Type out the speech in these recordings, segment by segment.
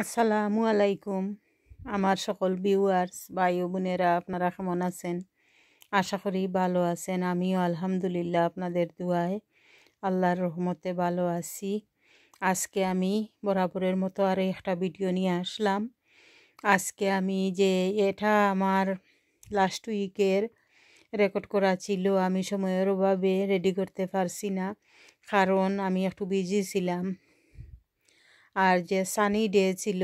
আসসালামু আলাইকুম আমার সকল ভিউয়ার্স ভাই বোনেরা আপনারা কেমন আছেন আশা করি ভালো আছেন আমিও আলহামদুলিল্লাহ আপনাদের দুয়ায় আল্লাহর রহমতে ভালো আছি আজকে আমি বরাবরের মতো আর একটা ভিডিও নিয়ে আসলাম আজকে আমি যে এটা আমার লাস্ট উইকের রেকর্ড করা ছিল আমি সময়ের অভাবে রেডি করতে পারছি না কারণ আমি একটু বিজি ছিলাম আর যে সানি ডে ছিল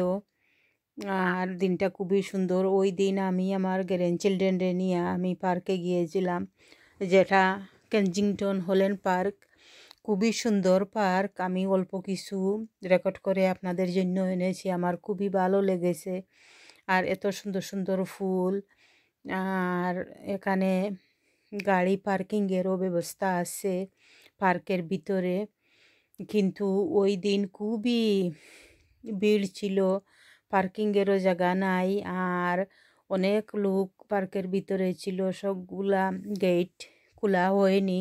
আর দিনটা খুবই সুন্দর ওই দিন আমি আমার গ্র্যান্ড চিলড্রেনরে নিয়ে আমি পার্কে গিয়েছিলাম যেটা কেনজিংটন হলেন পার্ক খুবই সুন্দর পার্ক আমি অল্প কিছু রেকর্ড করে আপনাদের জন্য এনেছি আমার খুবই ভালো লেগেছে আর এত সুন্দর সুন্দর ফুল আর এখানে গাড়ি পার্কিংয়েরও ব্যবস্থা আছে পার্কের ভিতরে কিন্তু ওই দিন খুবই ভিড় ছিল পার্কিংয়েরও জায়গা নাই আর অনেক লোক পার্কের ভিতরে ছিল সবগুলা গেট খোলা হয়নি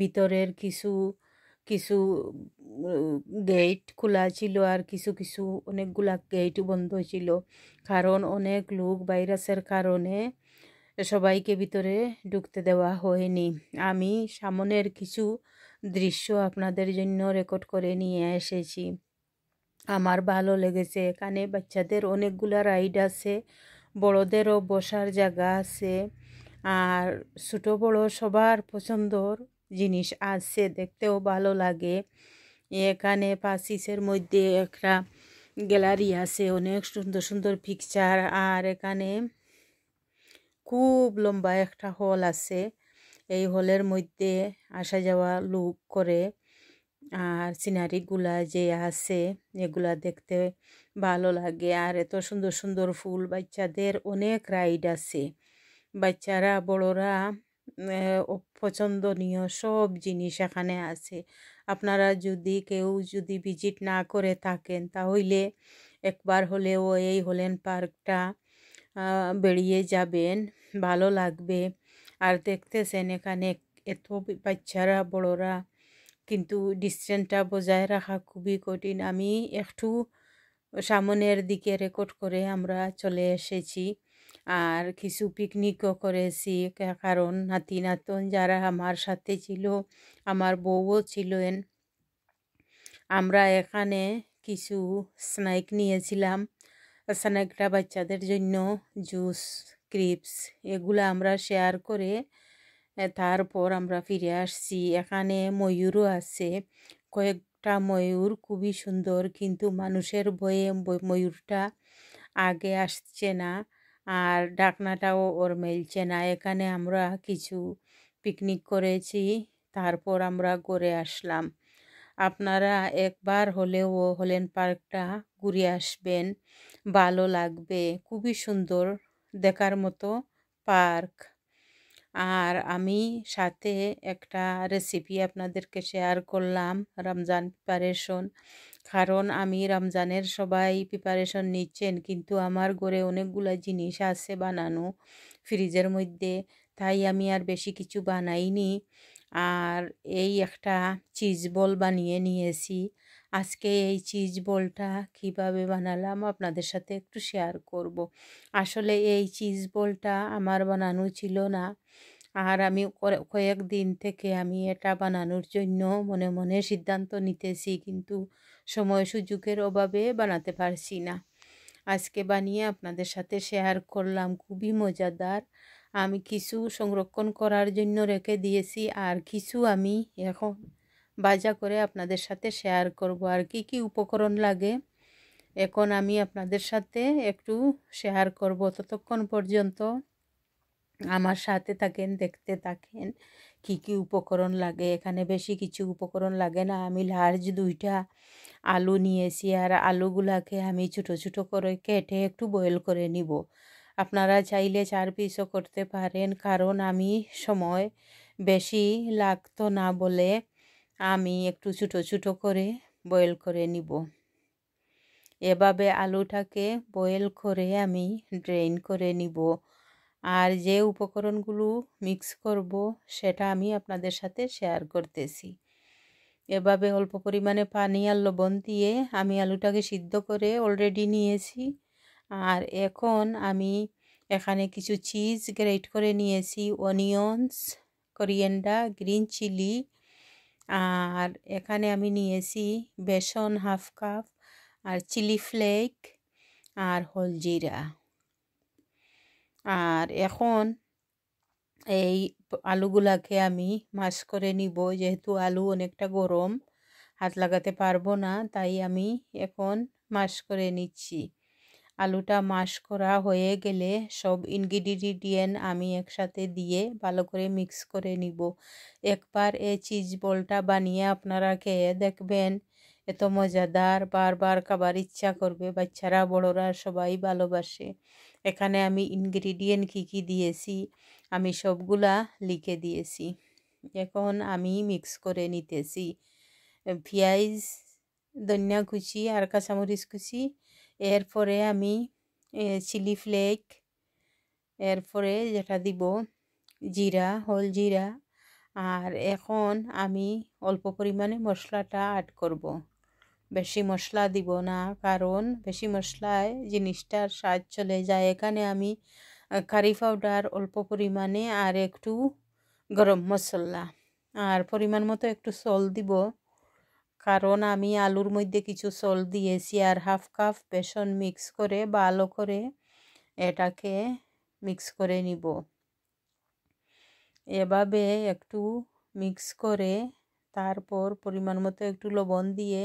ভিতরের কিছু কিছু গেট খোলা ছিল আর কিছু কিছু অনেকগুলা গেট বন্ধ ছিল কারণ অনেক লোক ভাইরাসের কারণে সবাইকে ভিতরে ঢুকতে দেওয়া হয়নি আমি সামনের কিছু দৃশ্য আপনাদের জন্য রেকর্ড করে নিয়ে এসেছি আমার ভালো লেগেছে এখানে বাচ্চাদের অনেকগুলো রাইড আছে বড়দেরও বসার জায়গা আছে আর ছোট বড় সবার পছন্দর জিনিস আছে দেখতেও ভালো লাগে এখানে পাসিসের মধ্যে একটা গ্যালারি আছে অনেক সুন্দর সুন্দর পিকচার আর এখানে খুব লম্বা একটা হল আছে এই হলের মধ্যে আসা যাওয়া লুক করে আর সিনারিগুলা যে আছে এগুলা দেখতে ভালো লাগে আর এত সুন্দর সুন্দর ফুল বাচ্চাদের অনেক রাইড আছে বাচ্চারা বড়রা অপছন্দনীয় সব জিনিস এখানে আছে আপনারা যদি কেউ যদি ভিজিট না করে থাকেন তাহলে একবার হলেও এই হলেন পার্কটা বেরিয়ে যাবেন ভালো লাগবে আর দেখতেছেন এখানে এত বাচ্চারা বড়রা কিন্তু ডিস্টেন্সটা বজায় রাখা খুবই কঠিন আমি একটু সামনের দিকে রেকর্ড করে আমরা চলে এসেছি আর কিছু পিকনিকও করেছি কারণ নাতি নাতন যারা আমার সাথে ছিল আমার বউও ছিলেন আমরা এখানে কিছু স্ন্যাক নিয়েছিলাম স্ন্যাকটা বাচ্চাদের জন্য জুস ক্রিপস এগুলো আমরা শেয়ার করে তারপর আমরা ফিরে আসছি এখানে ময়ূরও আছে কয়েকটা ময়ূর খুবই সুন্দর কিন্তু মানুষের বয়ে ময়ূরটা আগে আসছে না আর ডাকনাটাও ওর মেলছে না এখানে আমরা কিছু পিকনিক করেছি তারপর আমরা ঘুরে আসলাম আপনারা একবার হলেও হলেন পার্কটা ঘুরে আসবেন ভালো লাগবে খুবই সুন্দর দেখার মতো পার্ক আর আমি সাথে একটা রেসিপি আপনাদেরকে শেয়ার করলাম রমজান প্রিপারেশন কারণ আমি রমজানের সবাই প্রিপারেশন নিচ্ছেন কিন্তু আমার ঘরে অনেকগুলো জিনিস আছে বানানো ফ্রিজের মধ্যে তাই আমি আর বেশি কিছু বানাইনি আর এই একটা চিজ বল বানিয়ে নিয়েছি আজকে এই চিজ বলটা কিভাবে বানালাম আপনাদের সাথে একটু শেয়ার করব। আসলে এই চিজ বলটা আমার বানানো ছিল না আর আমি কয়েক দিন থেকে আমি এটা বানানোর জন্য মনে মনে সিদ্ধান্ত নিতেছি কিন্তু সময় সুযোগের অভাবে বানাতে পারছি না আজকে বানিয়ে আপনাদের সাথে শেয়ার করলাম খুবই মজাদার আমি কিছু সংরক্ষণ করার জন্য রেখে দিয়েছি আর কিছু আমি এখন বাজা করে আপনাদের সাথে শেয়ার করব আর কি কি উপকরণ লাগে এখন আমি আপনাদের সাথে একটু শেয়ার করব ততক্ষণ পর্যন্ত আমার সাথে থাকেন দেখতে থাকেন কি কি উপকরণ লাগে এখানে বেশি কিছু উপকরণ লাগে না আমি লার্জ দুইটা আলু নিয়েছি আর আলুগুলাকে আমি ছোট ছোট করে কেটে একটু বয়েল করে নিব আপনারা চাইলে চার পিসও করতে পারেন কারণ আমি সময় বেশি লাগতো না বলে আমি একটু ছোটো ছোটো করে বয়েল করে নিব এভাবে আলুটাকে বয়েল করে আমি ড্রেন করে নিব আর যে উপকরণগুলো মিক্স করব সেটা আমি আপনাদের সাথে শেয়ার করতেছি এভাবে অল্প পরিমাণে পানি আর লবণ দিয়ে আমি আলুটাকে সিদ্ধ করে অলরেডি নিয়েছি আর এখন আমি এখানে কিছু চিজ গ্রেট করে নিয়েছি অনিয়ন্স করিয়েন্ডা গ্রিন চিলি আর এখানে আমি নিয়েছি বেসন হাফ কাপ আর চিলি ফ্লেক আর হলজিরা আর এখন এই আলুগুলাকে আমি মাস করে নিব যেহেতু আলু অনেকটা গরম হাত লাগাতে পারবো না তাই আমি এখন মাস করে নিচ্ছি আলুটা মাস করা হয়ে গেলে সব ইনগ্রিডিয়েন্ট আমি একসাথে দিয়ে ভালো করে মিক্স করে নিব একবার এই চিজ বলটা বানিয়ে আপনারা খেয়ে দেখবেন এত মজাদার বারবার খাবার ইচ্ছা করবে বাচ্চারা বড়রা সবাই ভালোবাসে এখানে আমি ইনগ্রিডিয়েন্ট কী কী দিয়েছি আমি সবগুলা লিখে দিয়েছি এখন আমি মিক্স করে নিতেছি পেঁয়াজ ধনিয়া কুচি আর কাঁচামরিচ কুচি এরপরে আমি চিলি ফ্লেক এরপরে যেটা দিব জিরা হল জিরা আর এখন আমি অল্প পরিমাণে মশলাটা অ্যাড করব। বেশি মশলা দিব না কারণ বেশি মশলায় জিনিসটার স্বাদ চলে যায় এখানে আমি কারি পাউডার অল্প পরিমাণে আর একটু গরম মশলা আর পরিমাণ মতো একটু সল দিব কারণ আমি আলুর মধ্যে কিছু সল দিয়েছি আর হাফ কাপ বেসন মিক্স করে ভালো করে এটাকে মিক্স করে নিব এভাবে একটু মিক্স করে তারপর পরিমাণ মতো একটু লবণ দিয়ে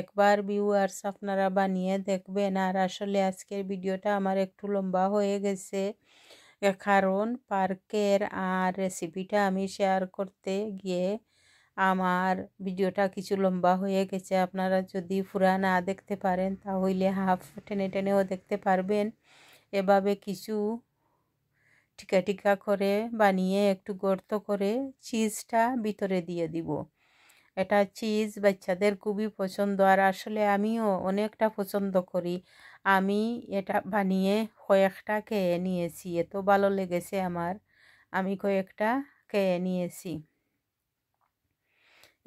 একবার ভিউয়ার্স আপনারা বানিয়ে দেখবেন আর আসলে আজকের ভিডিওটা আমার একটু লম্বা হয়ে গেছে কারণ পার্কের আর রেসিপিটা আমি শেয়ার করতে গিয়ে আমার ভিডিওটা কিছু লম্বা হয়ে গেছে আপনারা যদি ফুরা না দেখতে পারেন তাহলে হাফ টেনে টেনেও দেখতে পারবেন এভাবে কিছু টিকা টিকা করে বানিয়ে একটু গর্ত করে চিজটা ভিতরে দিয়ে দিব এটা চিজ বাচ্চাদের খুবই পছন্দ আর আসলে আমিও অনেকটা পছন্দ করি আমি এটা বানিয়ে কয়েকটা খেয়ে নিয়েছি এত ভালো লেগেছে আমার আমি কয়েকটা খেয়ে নিয়েছি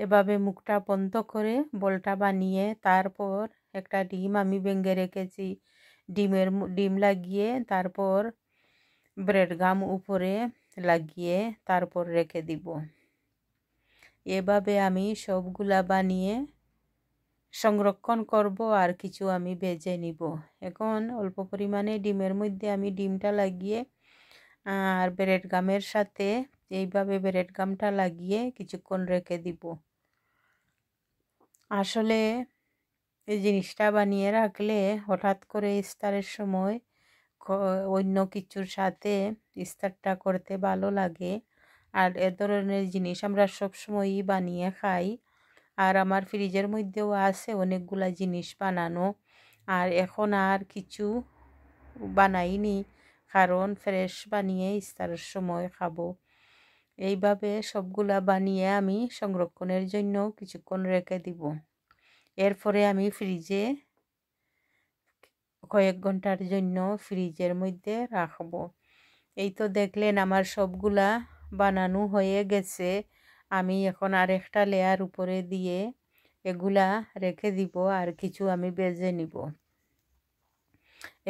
এভাবে মুখটা বন্ধ করে বলটা বানিয়ে তারপর একটা ডিম আমি ভেঙে রেখেছি ডিমের ডিম লাগিয়ে তারপর ব্রেড গাম উপরে লাগিয়ে তারপর রেখে দিব এভাবে আমি সবগুলা বানিয়ে সংরক্ষণ করব আর কিছু আমি বেজে নিব এখন অল্প পরিমাণে ডিমের মধ্যে আমি ডিমটা লাগিয়ে আর ব্রেড গামের সাথে এইভাবে ব্রেড গামটা লাগিয়ে কিছুক্ষণ রেখে দিব আসলে এই জিনিসটা বানিয়ে রাখলে হঠাৎ করে ইস্তারের সময় অন্য কিছুর সাথে ইস্তারটা করতে ভালো লাগে আর এ ধরনের জিনিস আমরা সবসময়ই বানিয়ে খাই আর আমার ফ্রিজের মধ্যেও আছে অনেকগুলা জিনিস বানানো আর এখন আর কিছু বানাইনি কারণ ফ্রেশ বানিয়ে ইস্তারের সময় খাবো এইভাবে সবগুলা বানিয়ে আমি সংরক্ষণের জন্য কিছুক্ষণ রেখে দিব এরপরে আমি ফ্রিজে কয়েক ঘন্টার জন্য ফ্রিজের মধ্যে রাখব এই তো দেখলেন আমার সবগুলা বানানো হয়ে গেছে আমি এখন আরেকটা লেয়ার উপরে দিয়ে এগুলা রেখে দিব আর কিছু আমি বেজে নিব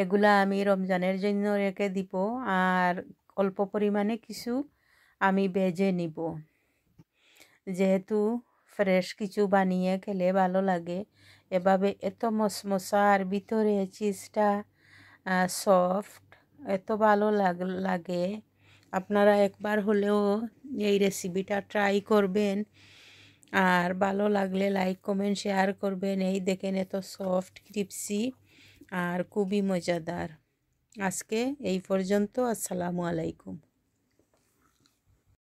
এগুলা আমি রমজানের জন্য রেখে দিব আর অল্প পরিমাণে কিছু আমি বেজে নিব যেহেতু ফ্রেশ কিছু বানিয়ে খেলে ভালো লাগে এভাবে এত মশমশা আর ভিতরে চিজটা সফট এত ভালো লাগে আপনারা একবার হলেও এই রেসিপিটা ট্রাই করবেন আর ভালো লাগলে লাইক কমেন্ট শেয়ার করবেন এই দেখেন এত সফট ক্রিপসি আর খুবই মজাদার আজকে এই পর্যন্ত আসসালামু আলাইকুম